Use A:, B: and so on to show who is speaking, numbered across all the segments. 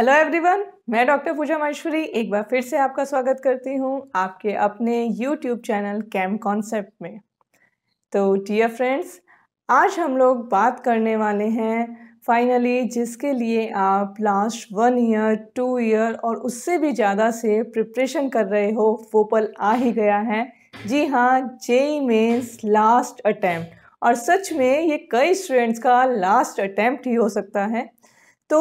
A: hello everyone मैं doctor Pooja Maheshwari एक बार फिर से आपका स्वागत करती हूँ आपके अपने यूट्यूब चैनल कैम कॉन्सेप्ट में तो डियर फ्रेंड्स आज हम लोग बात करने वाले हैं फाइनली जिसके लिए आप last one year two year और उससे भी ज़्यादा से प्रिपरेशन कर रहे हो वो पल आ ही गया है जी हाँ जेई मेन्स लास्ट अटैम्प्ट और सच में ये कई स्टूडेंट्स का लास्ट अटैम्प्ट ही हो सकता है तो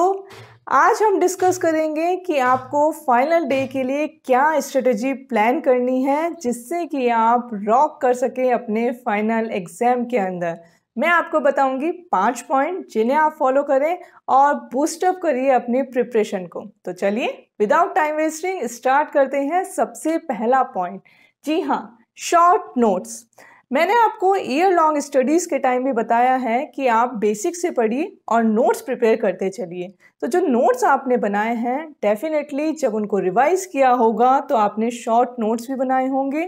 A: आज हम डिस्कस करेंगे कि आपको फाइनल डे के लिए क्या स्ट्रेटजी प्लान करनी है जिससे कि आप रॉक कर सकें अपने फाइनल एग्ज़ाम के अंदर मैं आपको बताऊंगी पांच पॉइंट जिन्हें आप फॉलो करें और बूस्टअप करिए अपने प्रिपरेशन को तो चलिए विदाउट टाइम वेस्टिंग स्टार्ट करते हैं सबसे पहला पॉइंट जी हाँ शॉर्ट नोट्स मैंने आपको ईयर लॉन्ग स्टडीज़ के टाइम भी बताया है कि आप बेसिक से पढ़िए और नोट्स प्रिपेयर करते चलिए तो जो नोट्स आपने बनाए हैं डेफिनेटली जब उनको रिवाइज़ किया होगा तो आपने शॉर्ट नोट्स भी बनाए होंगे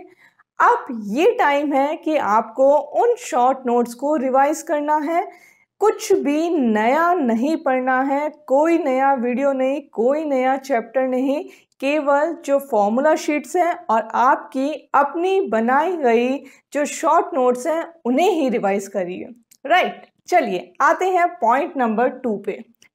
A: अब ये टाइम है कि आपको उन शॉर्ट नोट्स को रिवाइज़ करना है कुछ भी नया नहीं पढ़ना है कोई नया वीडियो नहीं कोई नया चैप्टर नहीं केवल जो फॉर्मूला शीट्स हैं और आपकी अपनी बनाई गई जो शॉर्ट नोट्स हैं उन्हें ही रिवाइज करिए राइट चलिए आते हैं पॉइंट नंबर टू पे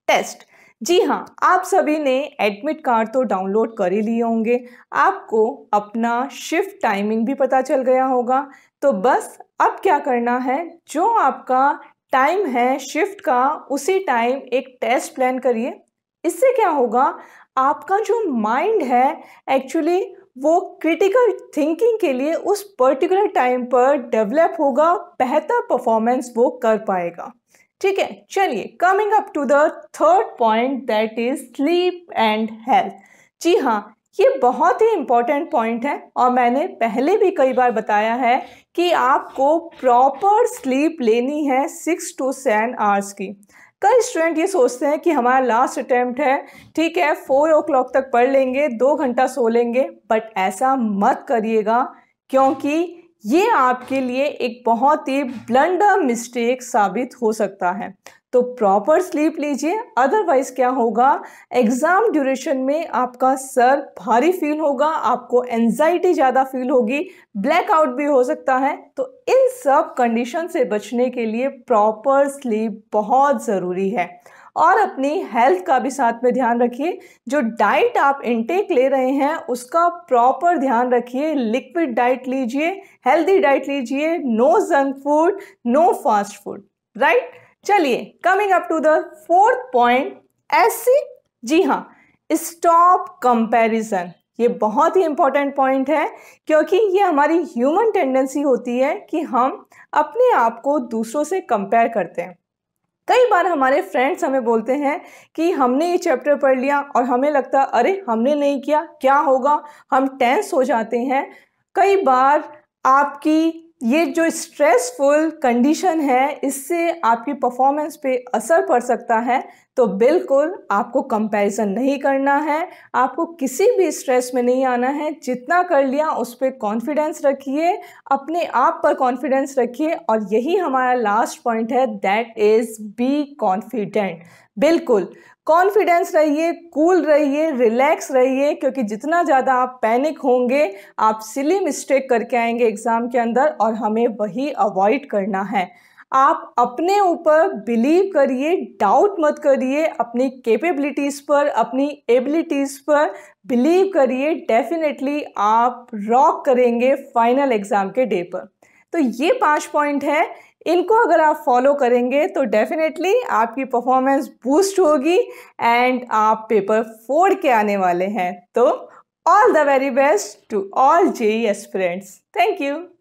A: टेस्ट जी हाँ आप सभी ने एडमिट कार्ड तो डाउनलोड कर ही लिए होंगे आपको अपना शिफ्ट टाइमिंग भी पता चल गया होगा तो बस अब क्या करना है जो आपका टाइम है शिफ्ट का उसी टाइम एक टेस्ट प्लान करिए इससे क्या होगा आपका जो माइंड है एक्चुअली वो क्रिटिकल थिंकिंग के लिए उस पर्टिकुलर टाइम पर डेवलप होगा बेहतर परफॉर्मेंस वो कर पाएगा ठीक है चलिए coming up to the third point that is sleep and health जी हाँ ये बहुत ही इम्पॉर्टेंट पॉइंट है और मैंने पहले भी कई बार बताया है कि आपको प्रॉपर स्लीप लेनी है सिक्स टू सेवन आवर्स की कई स्टूडेंट ये सोचते हैं कि हमारा लास्ट अटैम्प्ट है ठीक है फोर ओ क्लॉक तक पढ़ लेंगे दो घंटा सो लेंगे बट ऐसा मत करिएगा क्योंकि ये आपके लिए एक बहुत ही ब्लंडर मिस्टेक साबित हो सकता है तो प्रॉपर स्लीप लीजिए अदरवाइज क्या होगा एग्ज़ाम ड्यूरेशन में आपका सर भारी फील होगा आपको एंजाइटी ज़्यादा फील होगी ब्लैकआउट भी हो सकता है तो इन सब कंडीशन से बचने के लिए प्रॉपर स्लीप बहुत ज़रूरी है और अपनी हेल्थ का भी साथ में ध्यान रखिए जो डाइट आप इनटेक ले रहे हैं उसका प्रॉपर ध्यान रखिए लिक्विड डाइट लीजिए हेल्दी डाइट लीजिए no junk food no fast food right चलिए coming up to the fourth point ऐसी जी हाँ स्टॉप कंपैरिजन ये बहुत ही इंपॉर्टेंट पॉइंट है क्योंकि ये हमारी ह्यूमन टेंडेंसी होती है कि हम अपने आप को दूसरों से कंपेयर करते हैं कई बार हमारे फ्रेंड्स हमें बोलते हैं कि हमने ये चैप्टर पढ़ लिया और हमें लगता अरे हमने नहीं किया क्या होगा हम टेंस हो जाते हैं कई बार आपकी ये जो स्ट्रेसफुल कंडीशन है इससे आपकी परफॉर्मेंस पे असर पड़ सकता है तो बिल्कुल आपको कंपैरिजन नहीं करना है आपको किसी भी स्ट्रेस में नहीं आना है जितना कर लिया उस पर कॉन्फिडेंस रखिए अपने आप पर कॉन्फिडेंस रखिए और यही हमारा लास्ट पॉइंट है दैट इज़ बी कॉन्फिडेंट बिल्कुल कॉन्फिडेंस रहिए कूल रहिए रिलैक्स रहिए क्योंकि जितना ज़्यादा आप पैनिक होंगे आप सिली मिस्टेक करके आएंगे एग्ज़ाम के अंदर और हमें वही अवॉइड करना है आप अपने ऊपर बिलीव करिए डाउट मत करिए अपनी कैपेबिलिटीज़ पर अपनी एबिलिटीज़ पर बिलीव करिए डेफिनेटली आप रॉक करेंगे फाइनल एग्ज़ाम के डे पर तो ये पांच पॉइंट है इनको अगर आप फॉलो करेंगे तो डेफिनेटली आपकी परफॉर्मेंस बूस्ट होगी एंड आप पेपर फोर के आने वाले हैं तो all the very best to all J aspirants thank you